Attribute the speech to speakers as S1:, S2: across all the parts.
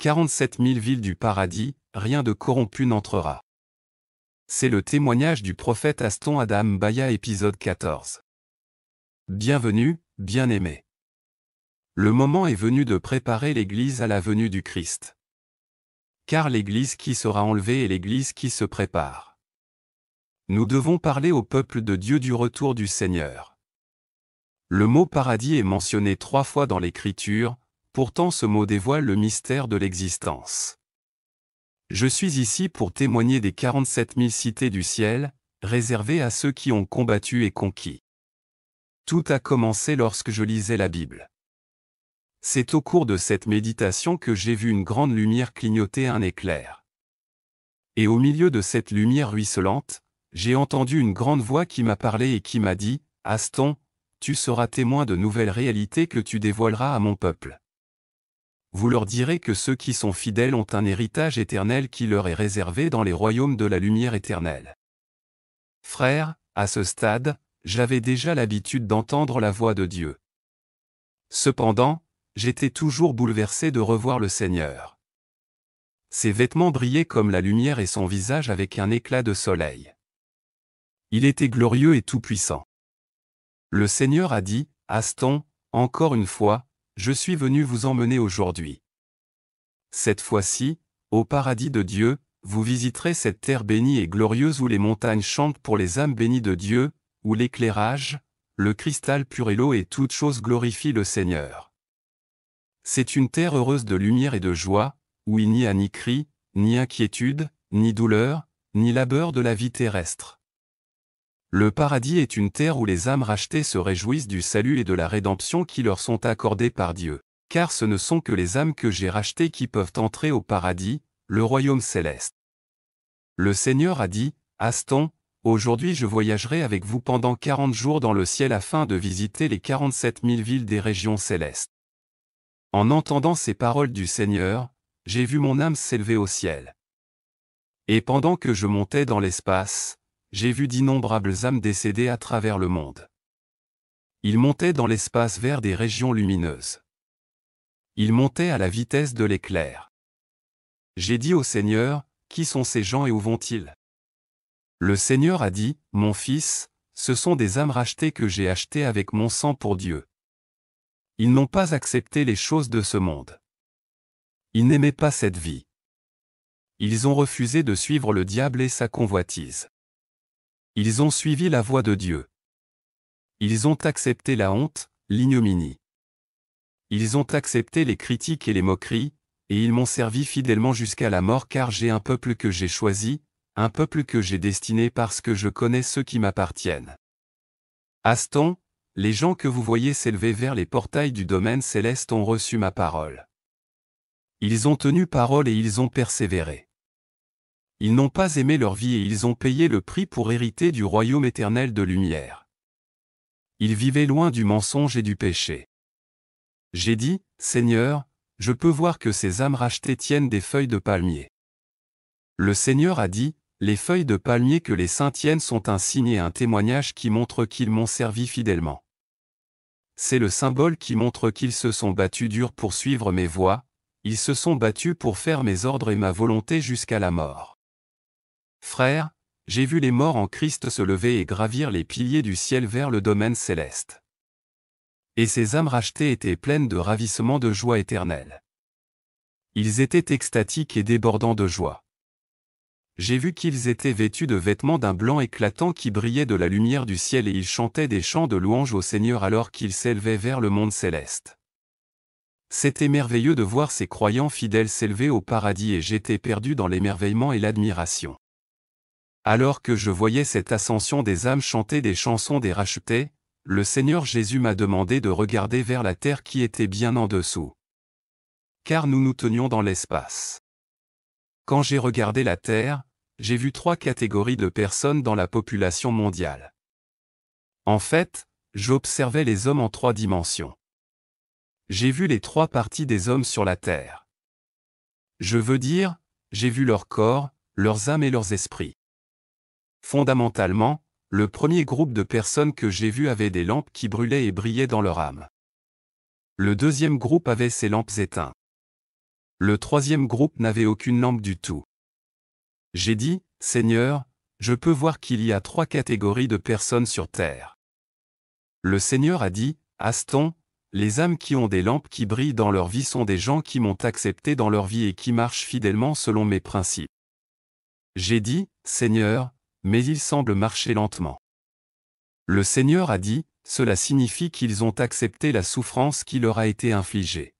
S1: 47 000 villes du paradis, rien de corrompu n'entrera. C'est le témoignage du prophète Aston Adam Baya épisode 14. Bienvenue, bien-aimés. Le moment est venu de préparer l'Église à la venue du Christ. Car l'Église qui sera enlevée est l'Église qui se prépare. Nous devons parler au peuple de Dieu du retour du Seigneur. Le mot paradis est mentionné trois fois dans l'Écriture, Pourtant ce mot dévoile le mystère de l'existence. Je suis ici pour témoigner des 47 000 cités du ciel, réservées à ceux qui ont combattu et conquis. Tout a commencé lorsque je lisais la Bible. C'est au cours de cette méditation que j'ai vu une grande lumière clignoter un éclair. Et au milieu de cette lumière ruisselante, j'ai entendu une grande voix qui m'a parlé et qui m'a dit, Aston, tu seras témoin de nouvelles réalités que tu dévoileras à mon peuple vous leur direz que ceux qui sont fidèles ont un héritage éternel qui leur est réservé dans les royaumes de la lumière éternelle. Frères, à ce stade, j'avais déjà l'habitude d'entendre la voix de Dieu. Cependant, j'étais toujours bouleversé de revoir le Seigneur. Ses vêtements brillaient comme la lumière et son visage avec un éclat de soleil. Il était glorieux et tout-puissant. Le Seigneur a dit, Aston, encore une fois, je suis venu vous emmener aujourd'hui. Cette fois-ci, au paradis de Dieu, vous visiterez cette terre bénie et glorieuse où les montagnes chantent pour les âmes bénies de Dieu, où l'éclairage, le cristal pur et l'eau et toutes choses glorifient le Seigneur. C'est une terre heureuse de lumière et de joie, où il n'y a ni cri, ni inquiétude, ni douleur, ni labeur de la vie terrestre. Le paradis est une terre où les âmes rachetées se réjouissent du salut et de la rédemption qui leur sont accordées par Dieu. Car ce ne sont que les âmes que j'ai rachetées qui peuvent entrer au paradis, le royaume céleste. Le Seigneur a dit, Aston, aujourd'hui je voyagerai avec vous pendant quarante jours dans le ciel afin de visiter les quarante-sept mille villes des régions célestes. En entendant ces paroles du Seigneur, j'ai vu mon âme s'élever au ciel. Et pendant que je montais dans l'espace, j'ai vu d'innombrables âmes décédées à travers le monde. Ils montaient dans l'espace vers des régions lumineuses. Ils montaient à la vitesse de l'éclair. J'ai dit au Seigneur, Qui sont ces gens et où vont-ils Le Seigneur a dit, Mon fils, ce sont des âmes rachetées que j'ai achetées avec mon sang pour Dieu. Ils n'ont pas accepté les choses de ce monde. Ils n'aimaient pas cette vie. Ils ont refusé de suivre le diable et sa convoitise. Ils ont suivi la voie de Dieu. Ils ont accepté la honte, l'ignominie. Ils ont accepté les critiques et les moqueries, et ils m'ont servi fidèlement jusqu'à la mort car j'ai un peuple que j'ai choisi, un peuple que j'ai destiné parce que je connais ceux qui m'appartiennent. Aston, les gens que vous voyez s'élever vers les portails du domaine céleste ont reçu ma parole. Ils ont tenu parole et ils ont persévéré ils n'ont pas aimé leur vie et ils ont payé le prix pour hériter du royaume éternel de lumière. Ils vivaient loin du mensonge et du péché. J'ai dit, Seigneur, je peux voir que ces âmes rachetées tiennent des feuilles de palmier. Le Seigneur a dit, les feuilles de palmier que les saints tiennent sont un signe et un témoignage qui montrent qu'ils m'ont servi fidèlement. C'est le symbole qui montre qu'ils se sont battus durs pour suivre mes voies, ils se sont battus pour faire mes ordres et ma volonté jusqu'à la mort. Frères, j'ai vu les morts en Christ se lever et gravir les piliers du ciel vers le domaine céleste. Et ces âmes rachetées étaient pleines de ravissement de joie éternelle. Ils étaient extatiques et débordants de joie. J'ai vu qu'ils étaient vêtus de vêtements d'un blanc éclatant qui brillait de la lumière du ciel et ils chantaient des chants de louange au Seigneur alors qu'ils s'élevaient vers le monde céleste. C'était merveilleux de voir ces croyants fidèles s'élever au paradis et j'étais perdu dans l'émerveillement et l'admiration. Alors que je voyais cette ascension des âmes chanter des chansons des rachetés, le Seigneur Jésus m'a demandé de regarder vers la terre qui était bien en dessous. Car nous nous tenions dans l'espace. Quand j'ai regardé la terre, j'ai vu trois catégories de personnes dans la population mondiale. En fait, j'observais les hommes en trois dimensions. J'ai vu les trois parties des hommes sur la terre. Je veux dire, j'ai vu leur corps, leurs âmes et leurs esprits. Fondamentalement, le premier groupe de personnes que j'ai vu avait des lampes qui brûlaient et brillaient dans leur âme. Le deuxième groupe avait ses lampes éteintes. Le troisième groupe n'avait aucune lampe du tout. J'ai dit, Seigneur, je peux voir qu'il y a trois catégories de personnes sur Terre. Le Seigneur a dit, Aston, les âmes qui ont des lampes qui brillent dans leur vie sont des gens qui m'ont accepté dans leur vie et qui marchent fidèlement selon mes principes. J'ai dit, Seigneur, mais ils semblent marcher lentement. Le Seigneur a dit, cela signifie qu'ils ont accepté la souffrance qui leur a été infligée.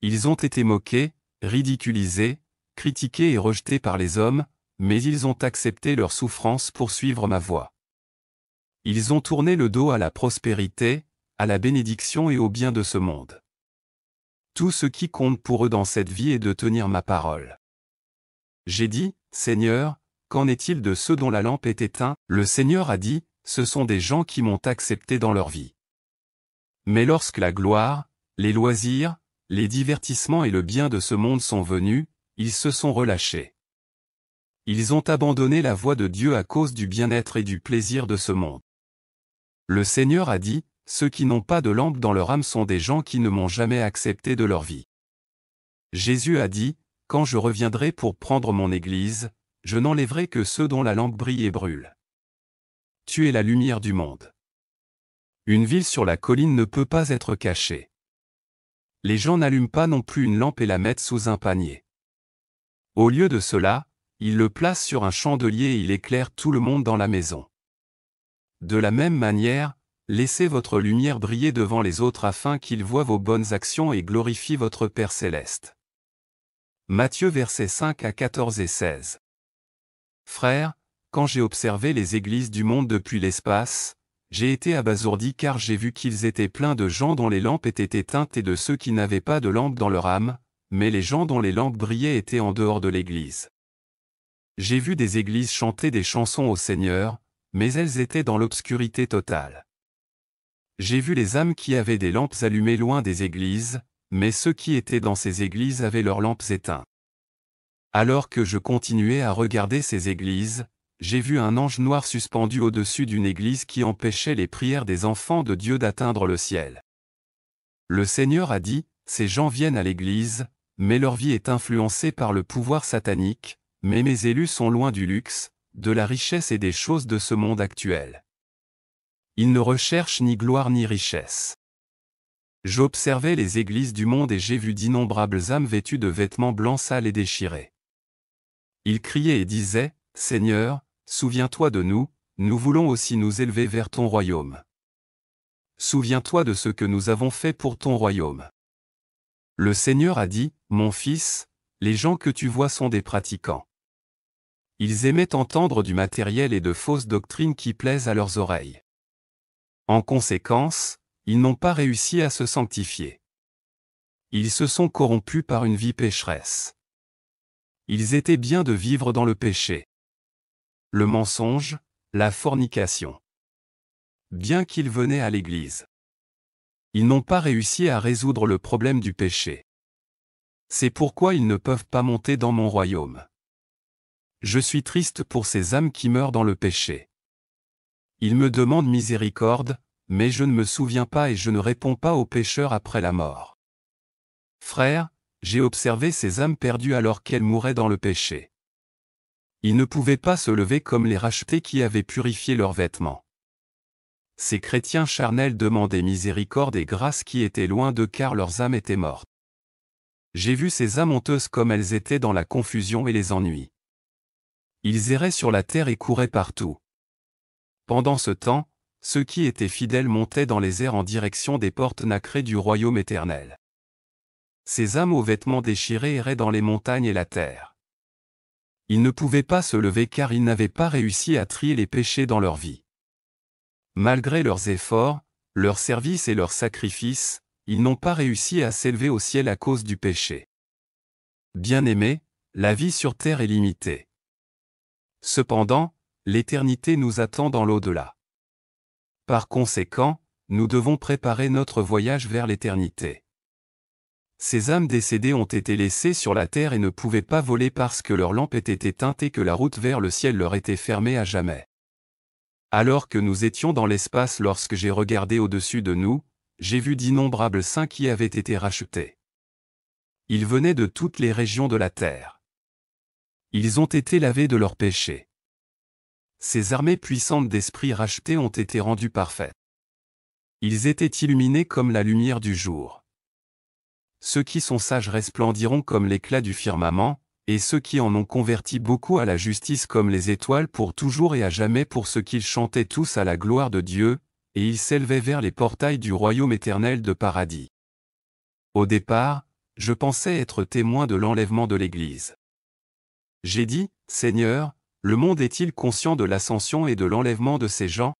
S1: Ils ont été moqués, ridiculisés, critiqués et rejetés par les hommes, mais ils ont accepté leur souffrance pour suivre ma voie. Ils ont tourné le dos à la prospérité, à la bénédiction et au bien de ce monde. Tout ce qui compte pour eux dans cette vie est de tenir ma parole. J'ai dit, Seigneur, Qu'en est-il de ceux dont la lampe est éteinte Le Seigneur a dit, ce sont des gens qui m'ont accepté dans leur vie. Mais lorsque la gloire, les loisirs, les divertissements et le bien de ce monde sont venus, ils se sont relâchés. Ils ont abandonné la voie de Dieu à cause du bien-être et du plaisir de ce monde. Le Seigneur a dit, ceux qui n'ont pas de lampe dans leur âme sont des gens qui ne m'ont jamais accepté de leur vie. Jésus a dit, quand je reviendrai pour prendre mon Église, je n'enlèverai que ceux dont la lampe brille et brûle. Tu es la lumière du monde. Une ville sur la colline ne peut pas être cachée. Les gens n'allument pas non plus une lampe et la mettent sous un panier. Au lieu de cela, ils le placent sur un chandelier et il éclaire tout le monde dans la maison. De la même manière, laissez votre lumière briller devant les autres afin qu'ils voient vos bonnes actions et glorifient votre Père céleste. Matthieu versets 5 à 14 et 16. Frère, quand j'ai observé les églises du monde depuis l'espace, j'ai été abasourdi car j'ai vu qu'ils étaient pleins de gens dont les lampes étaient éteintes et de ceux qui n'avaient pas de lampe dans leur âme, mais les gens dont les lampes brillaient étaient en dehors de l'église. J'ai vu des églises chanter des chansons au Seigneur, mais elles étaient dans l'obscurité totale. J'ai vu les âmes qui avaient des lampes allumées loin des églises, mais ceux qui étaient dans ces églises avaient leurs lampes éteintes. Alors que je continuais à regarder ces églises, j'ai vu un ange noir suspendu au-dessus d'une église qui empêchait les prières des enfants de Dieu d'atteindre le ciel. Le Seigneur a dit, ces gens viennent à l'église, mais leur vie est influencée par le pouvoir satanique, mais mes élus sont loin du luxe, de la richesse et des choses de ce monde actuel. Ils ne recherchent ni gloire ni richesse. J'observais les églises du monde et j'ai vu d'innombrables âmes vêtues de vêtements blancs sales et déchirés. Il criait et disait, « Seigneur, souviens-toi de nous, nous voulons aussi nous élever vers ton royaume. Souviens-toi de ce que nous avons fait pour ton royaume. Le Seigneur a dit, Mon fils, les gens que tu vois sont des pratiquants. Ils aimaient entendre du matériel et de fausses doctrines qui plaisent à leurs oreilles. En conséquence, ils n'ont pas réussi à se sanctifier. Ils se sont corrompus par une vie pécheresse ils étaient bien de vivre dans le péché. Le mensonge, la fornication. Bien qu'ils venaient à l'Église, ils n'ont pas réussi à résoudre le problème du péché. C'est pourquoi ils ne peuvent pas monter dans mon royaume. Je suis triste pour ces âmes qui meurent dans le péché. Ils me demandent miséricorde, mais je ne me souviens pas et je ne réponds pas aux pécheurs après la mort. Frères, j'ai observé ces âmes perdues alors qu'elles mouraient dans le péché. Ils ne pouvaient pas se lever comme les rachetés qui avaient purifié leurs vêtements. Ces chrétiens charnels demandaient miséricorde et grâce qui étaient loin d'eux car leurs âmes étaient mortes. J'ai vu ces âmes honteuses comme elles étaient dans la confusion et les ennuis. Ils erraient sur la terre et couraient partout. Pendant ce temps, ceux qui étaient fidèles montaient dans les airs en direction des portes nacrées du royaume éternel ces âmes aux vêtements déchirés erraient dans les montagnes et la terre. Ils ne pouvaient pas se lever car ils n'avaient pas réussi à trier les péchés dans leur vie. Malgré leurs efforts, leurs services et leurs sacrifices, ils n'ont pas réussi à s'élever au ciel à cause du péché. Bien-aimés, la vie sur terre est limitée. Cependant, l'éternité nous attend dans l'au-delà. Par conséquent, nous devons préparer notre voyage vers l'éternité. Ces âmes décédées ont été laissées sur la terre et ne pouvaient pas voler parce que leur lampe était éteinte et que la route vers le ciel leur était fermée à jamais. Alors que nous étions dans l'espace lorsque j'ai regardé au-dessus de nous, j'ai vu d'innombrables saints qui avaient été rachetés. Ils venaient de toutes les régions de la terre. Ils ont été lavés de leurs péchés. Ces armées puissantes d'esprits rachetés ont été rendues parfaites. Ils étaient illuminés comme la lumière du jour. Ceux qui sont sages resplendiront comme l'éclat du firmament, et ceux qui en ont converti beaucoup à la justice comme les étoiles pour toujours et à jamais pour ce qu'ils chantaient tous à la gloire de Dieu, et ils s'élevaient vers les portails du royaume éternel de paradis. Au départ, je pensais être témoin de l'enlèvement de l'Église. J'ai dit, Seigneur, le monde est-il conscient de l'ascension et de l'enlèvement de ces gens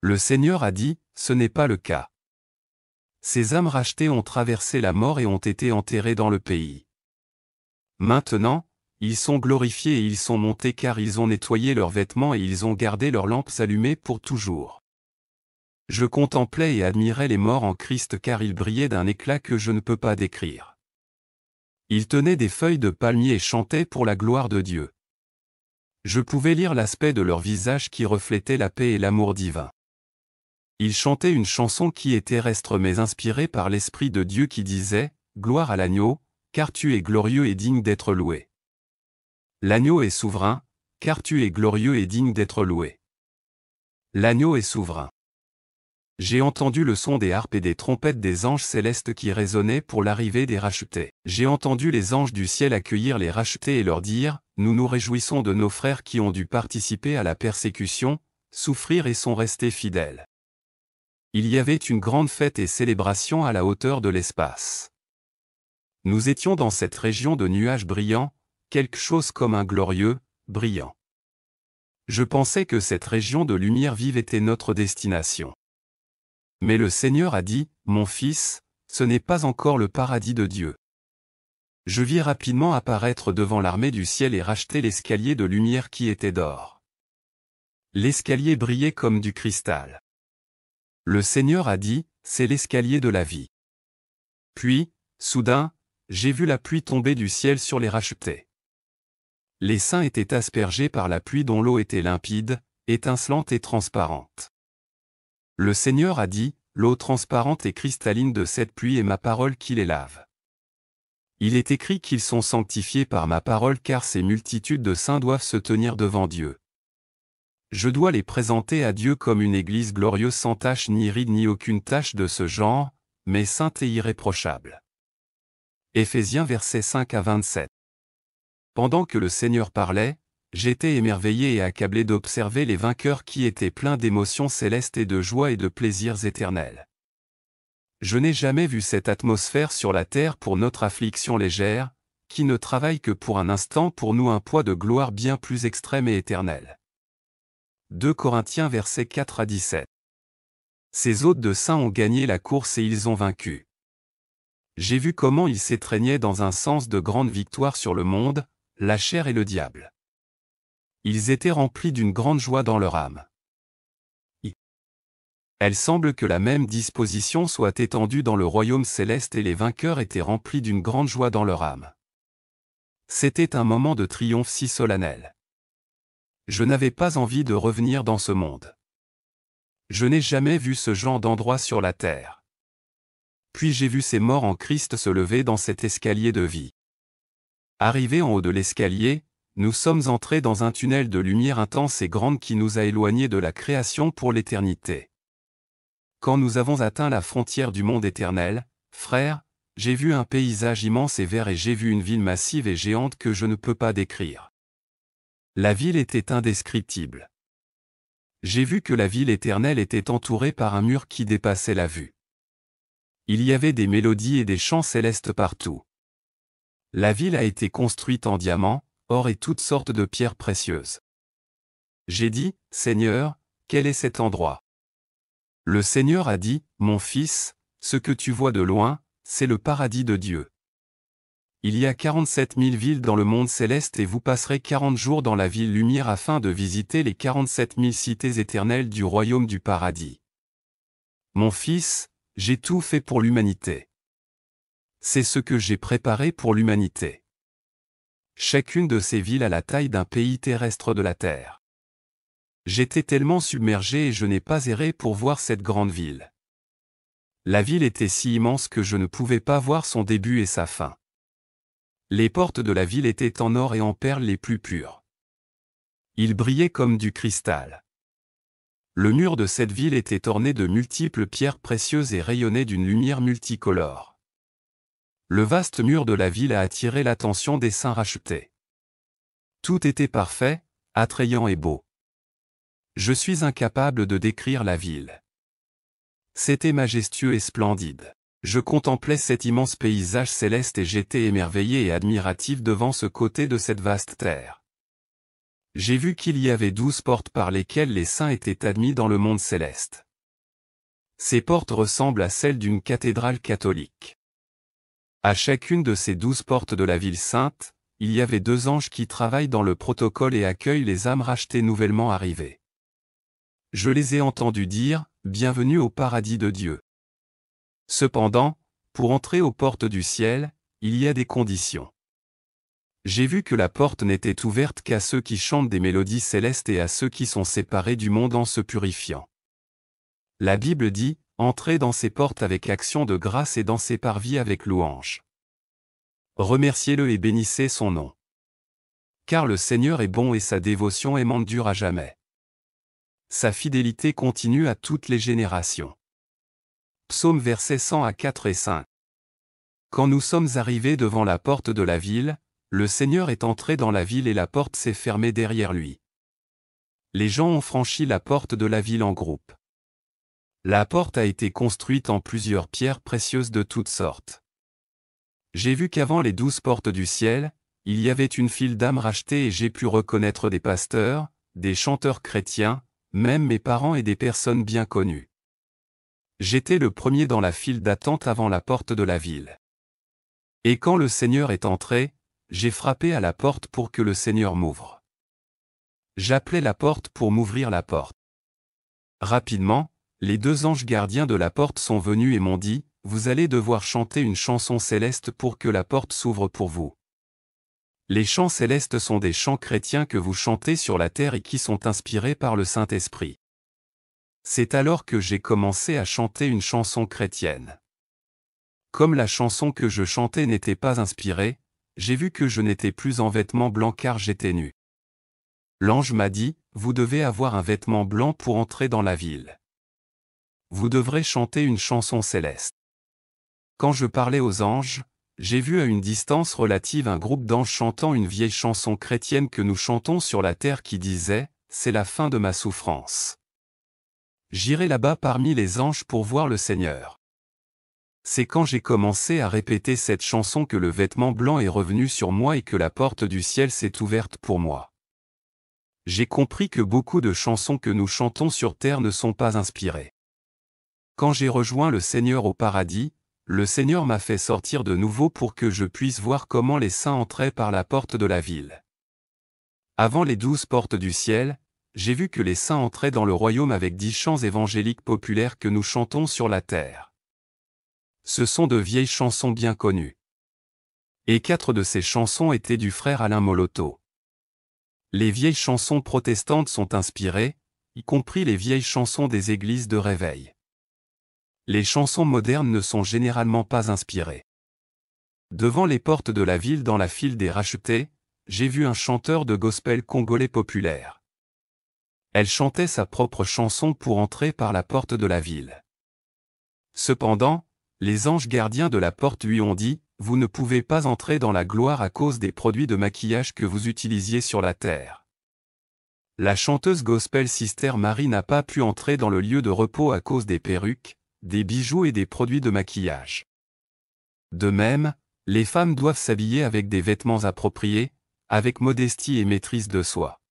S1: Le Seigneur a dit, ce n'est pas le cas ces âmes rachetées ont traversé la mort et ont été enterrées dans le pays. Maintenant, ils sont glorifiés et ils sont montés car ils ont nettoyé leurs vêtements et ils ont gardé leurs lampes allumées pour toujours. Je contemplais et admirais les morts en Christ car ils brillaient d'un éclat que je ne peux pas décrire. Ils tenaient des feuilles de palmier et chantaient pour la gloire de Dieu. Je pouvais lire l'aspect de leur visage qui reflétait la paix et l'amour divin. Il chantait une chanson qui est terrestre mais inspirée par l'Esprit de Dieu qui disait « Gloire à l'agneau, car tu es glorieux et digne d'être loué. L'agneau est souverain, car tu es glorieux et digne d'être loué. L'agneau est souverain. J'ai entendu le son des harpes et des trompettes des anges célestes qui résonnaient pour l'arrivée des rachetés. J'ai entendu les anges du ciel accueillir les rachetés et leur dire, Nous nous réjouissons de nos frères qui ont dû participer à la persécution, souffrir et sont restés fidèles. Il y avait une grande fête et célébration à la hauteur de l'espace. Nous étions dans cette région de nuages brillants, quelque chose comme un glorieux, brillant. Je pensais que cette région de lumière vive était notre destination. Mais le Seigneur a dit, Mon fils, ce n'est pas encore le paradis de Dieu. Je vis rapidement apparaître devant l'armée du ciel et racheter l'escalier de lumière qui était d'or. L'escalier brillait comme du cristal. Le Seigneur a dit, c'est l'escalier de la vie. Puis, soudain, j'ai vu la pluie tomber du ciel sur les rachetés. Les saints étaient aspergés par la pluie dont l'eau était limpide, étincelante et transparente. Le Seigneur a dit, L'eau transparente et cristalline de cette pluie est ma parole qui les lave. Il est écrit qu'ils sont sanctifiés par ma parole car ces multitudes de saints doivent se tenir devant Dieu je dois les présenter à Dieu comme une Église glorieuse sans tache ni ride ni aucune tache de ce genre, mais sainte et irréprochable. Éphésiens versets 5 à 27. Pendant que le Seigneur parlait, j'étais émerveillé et accablé d'observer les vainqueurs qui étaient pleins d'émotions célestes et de joie et de plaisirs éternels. Je n'ai jamais vu cette atmosphère sur la terre pour notre affliction légère, qui ne travaille que pour un instant pour nous un poids de gloire bien plus extrême et éternel. 2 Corinthiens versets 4 à 17. Ces hôtes de saints ont gagné la course et ils ont vaincu. J'ai vu comment ils s'étreignaient dans un sens de grande victoire sur le monde, la chair et le diable. Ils étaient remplis d'une grande joie dans leur âme. Elle semble que la même disposition soit étendue dans le royaume céleste et les vainqueurs étaient remplis d'une grande joie dans leur âme. C'était un moment de triomphe si solennel je n'avais pas envie de revenir dans ce monde. Je n'ai jamais vu ce genre d'endroit sur la terre. Puis j'ai vu ces morts en Christ se lever dans cet escalier de vie. Arrivés en haut de l'escalier, nous sommes entrés dans un tunnel de lumière intense et grande qui nous a éloignés de la création pour l'éternité. Quand nous avons atteint la frontière du monde éternel, frère, j'ai vu un paysage immense et vert et j'ai vu une ville massive et géante que je ne peux pas décrire. La ville était indescriptible. J'ai vu que la ville éternelle était entourée par un mur qui dépassait la vue. Il y avait des mélodies et des chants célestes partout. La ville a été construite en diamants, or et toutes sortes de pierres précieuses. J'ai dit, Seigneur, quel est cet endroit Le Seigneur a dit, Mon fils, ce que tu vois de loin, c'est le paradis de Dieu. Il y a 47 000 villes dans le monde céleste et vous passerez 40 jours dans la ville lumière afin de visiter les 47 000 cités éternelles du royaume du paradis. Mon fils, j'ai tout fait pour l'humanité. C'est ce que j'ai préparé pour l'humanité. Chacune de ces villes a la taille d'un pays terrestre de la Terre. J'étais tellement submergé et je n'ai pas erré pour voir cette grande ville. La ville était si immense que je ne pouvais pas voir son début et sa fin. Les portes de la ville étaient en or et en perles les plus pures. Ils brillaient comme du cristal. Le mur de cette ville était orné de multiples pierres précieuses et rayonnait d'une lumière multicolore. Le vaste mur de la ville a attiré l'attention des saints rachetés. Tout était parfait, attrayant et beau. Je suis incapable de décrire la ville. C'était majestueux et splendide. Je contemplais cet immense paysage céleste et j'étais émerveillé et admiratif devant ce côté de cette vaste terre. J'ai vu qu'il y avait douze portes par lesquelles les saints étaient admis dans le monde céleste. Ces portes ressemblent à celles d'une cathédrale catholique. À chacune de ces douze portes de la ville sainte, il y avait deux anges qui travaillent dans le protocole et accueillent les âmes rachetées nouvellement arrivées. Je les ai entendus dire, Bienvenue au paradis de Dieu. Cependant, pour entrer aux portes du ciel, il y a des conditions. J'ai vu que la porte n'était ouverte qu'à ceux qui chantent des mélodies célestes et à ceux qui sont séparés du monde en se purifiant. La Bible dit, Entrez dans ses portes avec action de grâce et dans ses parvis avec louange. Remerciez-le et bénissez son nom. Car le Seigneur est bon et sa dévotion aimante dure à jamais. Sa fidélité continue à toutes les générations. Psaume verset 100 à 4 et 5. Quand nous sommes arrivés devant la porte de la ville, le Seigneur est entré dans la ville et la porte s'est fermée derrière lui. Les gens ont franchi la porte de la ville en groupe. La porte a été construite en plusieurs pierres précieuses de toutes sortes. J'ai vu qu'avant les douze portes du ciel, il y avait une file d'âmes rachetées et j'ai pu reconnaître des pasteurs, des chanteurs chrétiens, même mes parents et des personnes bien connues. J'étais le premier dans la file d'attente avant la porte de la ville. Et quand le Seigneur est entré, j'ai frappé à la porte pour que le Seigneur m'ouvre. J'appelais la porte pour m'ouvrir la porte. Rapidement, les deux anges gardiens de la porte sont venus et m'ont dit, Vous allez devoir chanter une chanson céleste pour que la porte s'ouvre pour vous. Les chants célestes sont des chants chrétiens que vous chantez sur la terre et qui sont inspirés par le Saint-Esprit. C'est alors que j'ai commencé à chanter une chanson chrétienne. Comme la chanson que je chantais n'était pas inspirée, j'ai vu que je n'étais plus en vêtements blancs car j'étais nu. L'ange m'a dit, Vous devez avoir un vêtement blanc pour entrer dans la ville. Vous devrez chanter une chanson céleste. Quand je parlais aux anges, j'ai vu à une distance relative un groupe d'anges chantant une vieille chanson chrétienne que nous chantons sur la terre qui disait, C'est la fin de ma souffrance. J'irai là-bas parmi les anges pour voir le Seigneur. C'est quand j'ai commencé à répéter cette chanson que le vêtement blanc est revenu sur moi et que la porte du ciel s'est ouverte pour moi. J'ai compris que beaucoup de chansons que nous chantons sur terre ne sont pas inspirées. Quand j'ai rejoint le Seigneur au paradis, le Seigneur m'a fait sortir de nouveau pour que je puisse voir comment les saints entraient par la porte de la ville. Avant les douze portes du ciel, j'ai vu que les saints entraient dans le royaume avec dix chants évangéliques populaires que nous chantons sur la terre. Ce sont de vieilles chansons bien connues. Et quatre de ces chansons étaient du frère Alain Moloto. Les vieilles chansons protestantes sont inspirées, y compris les vieilles chansons des églises de réveil. Les chansons modernes ne sont généralement pas inspirées. Devant les portes de la ville dans la file des rachetés, j'ai vu un chanteur de gospel congolais populaire. Elle chantait sa propre chanson pour entrer par la porte de la ville. Cependant, les anges gardiens de la porte lui ont dit, Vous ne pouvez pas entrer dans la gloire à cause des produits de maquillage que vous utilisiez sur la terre. La chanteuse gospel Sister Marie n'a pas pu entrer dans le lieu de repos à cause des perruques, des bijoux et des produits de maquillage. De même, les femmes doivent s'habiller avec des vêtements appropriés, avec modestie et maîtrise de soi.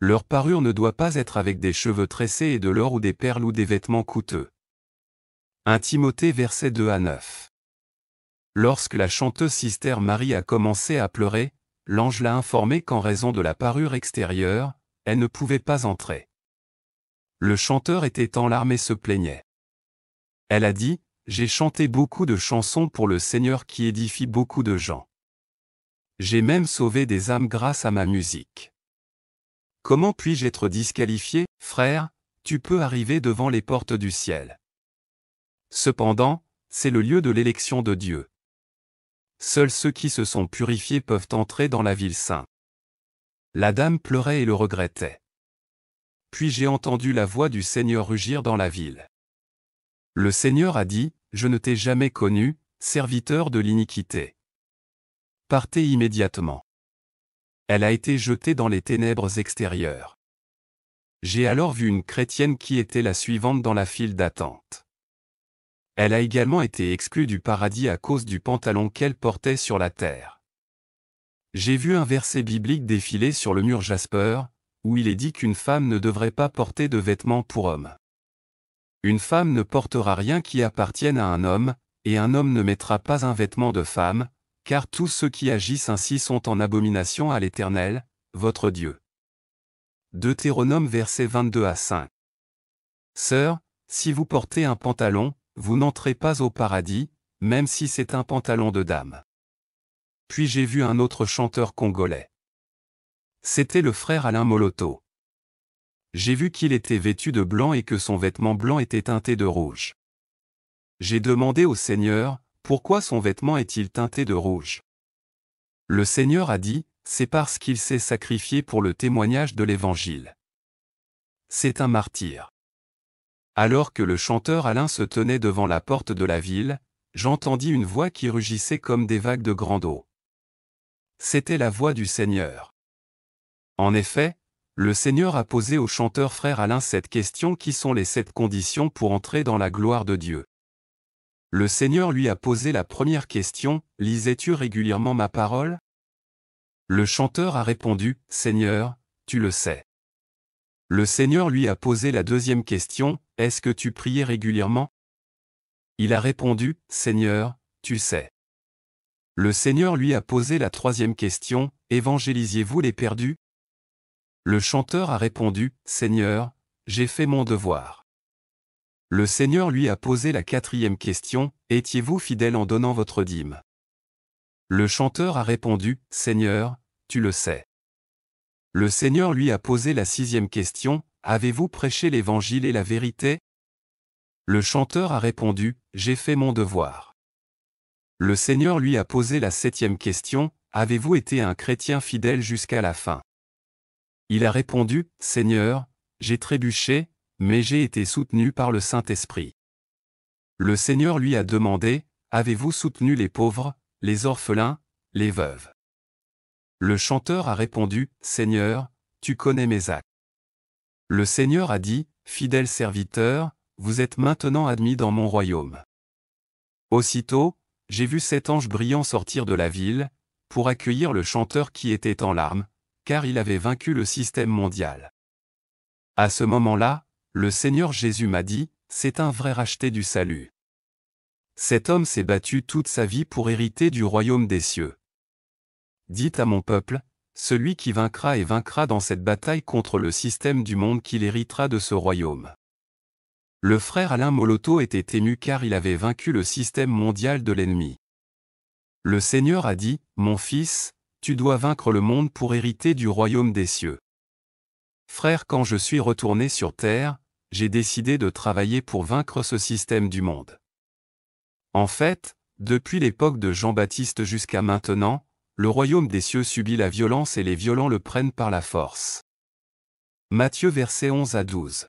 S1: Leur parure ne doit pas être avec des cheveux tressés et de l'or ou des perles ou des vêtements coûteux. 1 Timothée verset 2 à 9. Lorsque la chanteuse Sister Marie a commencé à pleurer, l'ange l'a informée qu'en raison de la parure extérieure, elle ne pouvait pas entrer. Le chanteur était en larmes et se plaignait. Elle a dit, J'ai chanté beaucoup de chansons pour le Seigneur qui édifie beaucoup de gens. J'ai même sauvé des âmes grâce à ma musique. Comment puis-je être disqualifié, frère Tu peux arriver devant les portes du ciel. Cependant, c'est le lieu de l'élection de Dieu. Seuls ceux qui se sont purifiés peuvent entrer dans la ville sainte. La dame pleurait et le regrettait. Puis j'ai entendu la voix du Seigneur rugir dans la ville. Le Seigneur a dit, Je ne t'ai jamais connu, serviteur de l'iniquité. Partez immédiatement. Elle a été jetée dans les ténèbres extérieures. J'ai alors vu une chrétienne qui était la suivante dans la file d'attente. Elle a également été exclue du paradis à cause du pantalon qu'elle portait sur la terre. J'ai vu un verset biblique défiler sur le mur Jasper, où il est dit qu'une femme ne devrait pas porter de vêtements pour homme. Une femme ne portera rien qui appartienne à un homme, et un homme ne mettra pas un vêtement de femme, car tous ceux qui agissent ainsi sont en abomination à l'Éternel, votre Dieu. Deutéronome verset 22 à 5. Sœur, si vous portez un pantalon, vous n'entrez pas au paradis, même si c'est un pantalon de dame. Puis j'ai vu un autre chanteur congolais. C'était le frère Alain Moloto. J'ai vu qu'il était vêtu de blanc et que son vêtement blanc était teinté de rouge. J'ai demandé au Seigneur, pourquoi son vêtement est-il teinté de rouge Le Seigneur a dit, c'est parce qu'il s'est sacrifié pour le témoignage de l'Évangile. C'est un martyr. Alors que le chanteur Alain se tenait devant la porte de la ville, j'entendis une voix qui rugissait comme des vagues de grande eau. C'était la voix du Seigneur. En effet, le Seigneur a posé au chanteur frère Alain cette question qui sont les sept conditions pour entrer dans la gloire de Dieu. Le Seigneur lui a posé la première question, lisais-tu régulièrement ma parole Le chanteur a répondu, Seigneur, tu le sais. Le Seigneur lui a posé la deuxième question, est-ce que tu priais régulièrement Il a répondu, Seigneur, tu sais. Le Seigneur lui a posé la troisième question, évangélisiez-vous les perdus Le chanteur a répondu, Seigneur, j'ai fait mon devoir. Le Seigneur lui a posé la quatrième question, Étiez-vous fidèle en donnant votre dîme Le chanteur a répondu, Seigneur, tu le sais. Le Seigneur lui a posé la sixième question, Avez-vous prêché l'Évangile et la vérité Le chanteur a répondu, J'ai fait mon devoir. Le Seigneur lui a posé la septième question, Avez-vous été un chrétien fidèle jusqu'à la fin Il a répondu, Seigneur, j'ai trébuché, mais j'ai été soutenu par le Saint-Esprit. Le Seigneur lui a demandé, Avez-vous soutenu les pauvres, les orphelins, les veuves Le chanteur a répondu, Seigneur, tu connais mes actes. Le Seigneur a dit, Fidèle serviteur, vous êtes maintenant admis dans mon royaume. Aussitôt, j'ai vu cet ange brillant sortir de la ville, pour accueillir le chanteur qui était en larmes, car il avait vaincu le système mondial. À ce moment-là, le Seigneur Jésus m'a dit, c'est un vrai racheté du salut. Cet homme s'est battu toute sa vie pour hériter du royaume des cieux. Dites à mon peuple, celui qui vaincra et vaincra dans cette bataille contre le système du monde qu'il héritera de ce royaume. Le frère Alain Moloto était ému car il avait vaincu le système mondial de l'ennemi. Le Seigneur a dit, Mon fils, tu dois vaincre le monde pour hériter du royaume des cieux. Frère, quand je suis retourné sur terre, j'ai décidé de travailler pour vaincre ce système du monde. En fait, depuis l'époque de Jean-Baptiste jusqu'à maintenant, le royaume des cieux subit la violence et les violents le prennent par la force. Matthieu verset 11 à 12.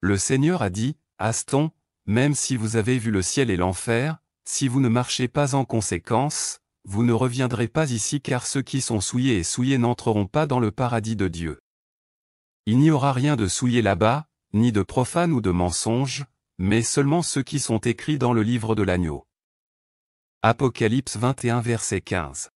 S1: Le Seigneur a dit, Aston, même si vous avez vu le ciel et l'enfer, si vous ne marchez pas en conséquence, vous ne reviendrez pas ici car ceux qui sont souillés et souillés n'entreront pas dans le paradis de Dieu. Il n'y aura rien de souillé là-bas, ni de profane ou de mensonges, mais seulement ceux qui sont écrits dans le livre de l'agneau. Apocalypse 21 verset 15